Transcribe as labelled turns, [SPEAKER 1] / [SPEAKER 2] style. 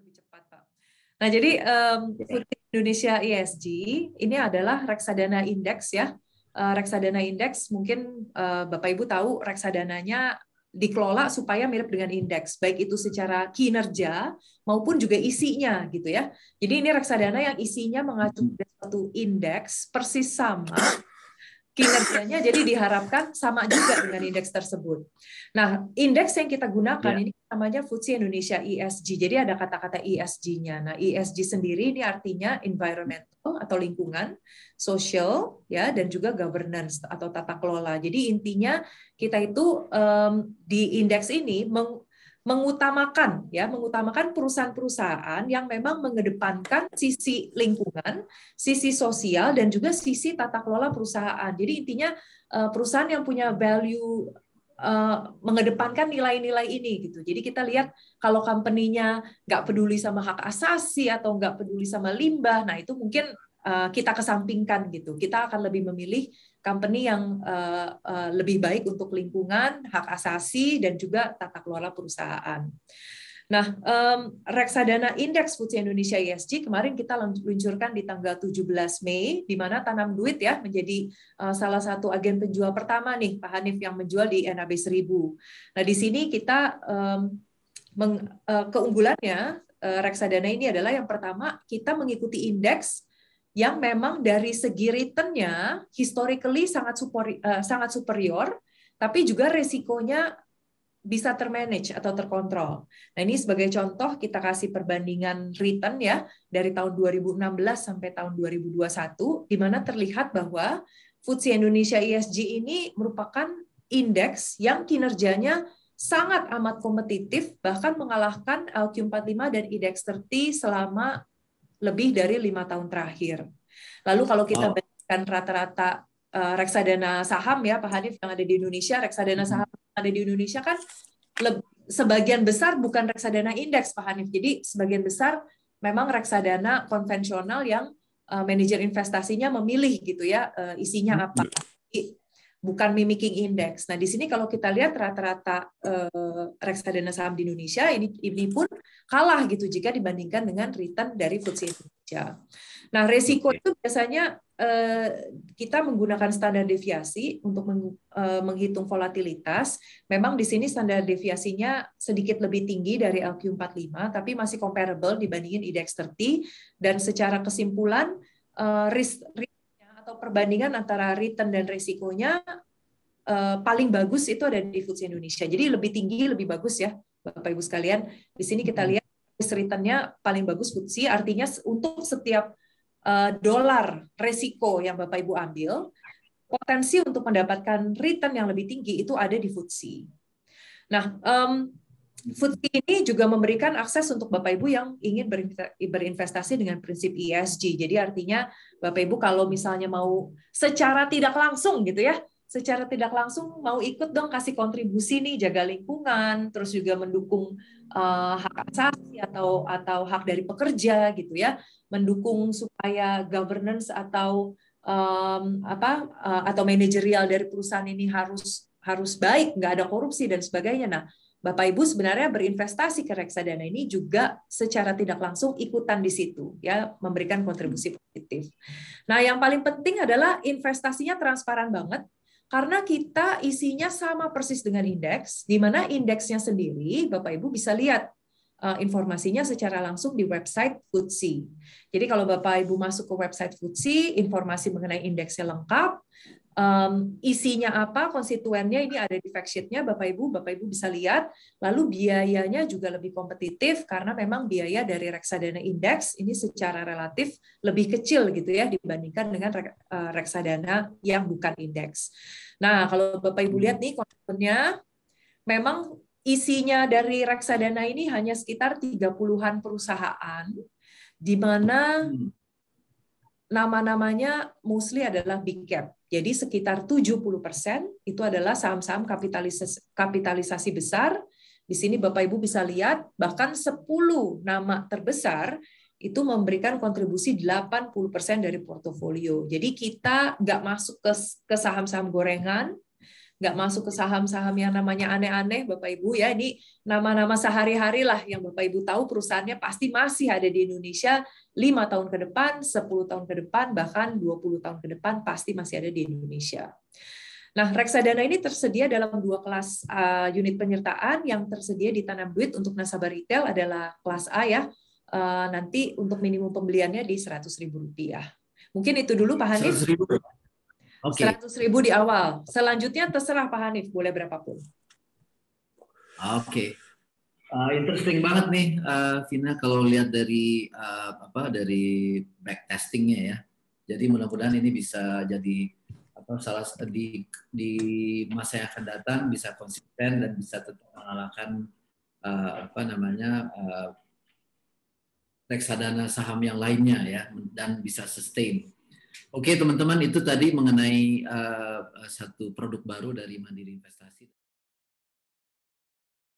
[SPEAKER 1] lebih cepat, Pak. Nah, jadi um, Indonesia ESG ini adalah reksadana indeks ya. Uh, reksadana indeks mungkin uh, Bapak Ibu tahu reksadananya dikelola supaya mirip dengan indeks, baik itu secara kinerja maupun juga isinya gitu ya. Jadi ini reksadana yang isinya mengacu pada mm-hmm. satu indeks persis sama kinerjanya jadi diharapkan sama juga dengan indeks tersebut. Nah, indeks yang kita gunakan yeah. ini namanya Futsi Indonesia ESG. Jadi ada kata-kata ESG-nya. Nah, ESG sendiri ini artinya environmental atau lingkungan, social ya dan juga governance atau tata kelola. Jadi intinya kita itu um, di indeks ini meng mengutamakan ya mengutamakan perusahaan-perusahaan yang memang mengedepankan sisi lingkungan, sisi sosial dan juga sisi tata kelola perusahaan. Jadi intinya eh, perusahaan yang punya value eh, mengedepankan nilai-nilai ini gitu. Jadi kita lihat kalau company-nya nggak peduli sama hak asasi atau nggak peduli sama limbah, nah itu mungkin Eh, kita kesampingkan gitu. Kita akan lebih memilih company yang eh, eh, lebih baik untuk lingkungan, hak asasi, dan juga tata kelola perusahaan. Nah, um, reksadana indeks FTSE Indonesia ESG kemarin kita luncurkan di tanggal 17 Mei, di mana tanam duit ya menjadi salah satu agen penjual pertama nih, Pak Hanif yang menjual di NAB 1000. Nah, di sini kita keunggulannya uh, reksadana ini adalah yang pertama kita mengikuti indeks yang memang dari segi returnnya historically sangat super, uh, eh, sangat superior, tapi juga resikonya bisa termanage atau terkontrol. Nah ini sebagai contoh kita kasih perbandingan return ya dari tahun 2016 sampai tahun 2021, di mana terlihat bahwa FTSE Indonesia ESG ini merupakan indeks yang kinerjanya sangat amat kompetitif, bahkan mengalahkan LQ45 dan IDEX 30 selama lebih dari lima tahun terakhir. Lalu kalau kita wow. bandingkan rata-rata uh, reksadana saham ya Pak Hanif yang ada di Indonesia, reksadana mm-hmm. saham yang ada di Indonesia kan sebagian besar bukan reksadana indeks Pak Hanif. Jadi sebagian besar memang reksadana konvensional yang uh, manajer investasinya memilih gitu ya uh, isinya mm-hmm. apa. Jadi, bukan mimicking index. Nah, di sini kalau kita lihat rata-rata uh, reksadana saham di Indonesia ini ini pun kalah gitu jika dibandingkan dengan return dari FTSE Indonesia. Nah, resiko itu biasanya uh, kita menggunakan standar deviasi untuk meng, uh, menghitung volatilitas. Memang di sini standar deviasinya sedikit lebih tinggi dari LQ45 tapi masih comparable dibandingin indeks 30 dan secara kesimpulan risk atau perbandingan antara return dan resikonya uh, paling bagus itu ada di Foods Indonesia. Jadi lebih tinggi lebih bagus ya Bapak Ibu sekalian. Di sini kita lihat returnnya paling bagus Futsi. artinya untuk setiap uh, dolar resiko yang Bapak Ibu ambil potensi untuk mendapatkan return yang lebih tinggi itu ada di Futsi. Nah, um, FTSE ini juga memberikan akses untuk Bapak Ibu yang ingin berinvestasi dengan prinsip ESG. Jadi artinya Bapak Ibu kalau misalnya mau secara tidak langsung gitu ya, secara tidak langsung mau ikut dong kasih kontribusi nih jaga lingkungan, terus juga mendukung uh, hak asasi atau atau hak dari pekerja gitu ya, mendukung supaya governance atau um, apa uh, atau manajerial dari perusahaan ini harus harus baik, nggak ada korupsi dan sebagainya. Nah, Bapak Ibu sebenarnya berinvestasi ke reksadana ini juga secara tidak langsung ikutan di situ ya memberikan kontribusi hmm. positif. Nah, yang paling penting adalah investasinya transparan banget karena kita isinya sama persis dengan indeks di mana indeksnya sendiri Bapak Ibu bisa lihat eh, informasinya secara langsung di website FTSE. Jadi kalau Bapak Ibu masuk ke website FTSE, informasi mengenai indeksnya lengkap, um, isinya apa, konstituennya ini ada di fact sheet-nya, Bapak Ibu, Bapak Ibu bisa lihat. Lalu biayanya juga lebih kompetitif karena memang biaya dari reksadana indeks ini secara relatif lebih kecil gitu ya dibandingkan dengan eh, reksadana yang bukan indeks. Nah, kalau Bapak Ibu lihat nih konstituennya memang isinya dari reksadana ini hanya sekitar 30-an perusahaan di mana hmm nama-namanya mostly adalah big cap. Jadi sekitar 70% itu adalah saham-saham kapitalisasi, kapitalisasi besar. Di sini Bapak Ibu bisa lihat bahkan 10 nama terbesar itu memberikan kontribusi 80% dari portofolio. Jadi kita nggak masuk ke, ke saham-saham gorengan, nggak masuk ke saham-saham yang namanya aneh-aneh Bapak Ibu ya ini nama-nama sehari-hari lah yang Bapak Ibu tahu perusahaannya pasti masih ada di Indonesia lima tahun ke depan, 10 tahun ke depan, bahkan 20 tahun ke depan pasti masih ada di Indonesia. Nah, reksadana ini tersedia dalam dua kelas uh, unit penyertaan yang tersedia di tanam duit untuk nasabah retail adalah kelas A ya. Uh, nanti untuk minimum pembeliannya di seratus ribu rupiah. Mungkin itu dulu Pak Hanif. Seratus 100 ribu di awal. Selanjutnya terserah Pak Hanif, boleh berapapun. Oke. Okay. Uh, eh, interesting banget nih, uh, Vina. Kalau lihat dari uh, apa dari backtestingnya ya. Jadi mudah-mudahan ini bisa jadi apa salah di di masa yang akan datang bisa konsisten dan bisa tetap mengalahkan uh, apa namanya uh, reksadana saham yang lainnya ya dan bisa sustain Oke teman-teman itu tadi mengenai uh, satu produk baru dari Mandiri Investasi.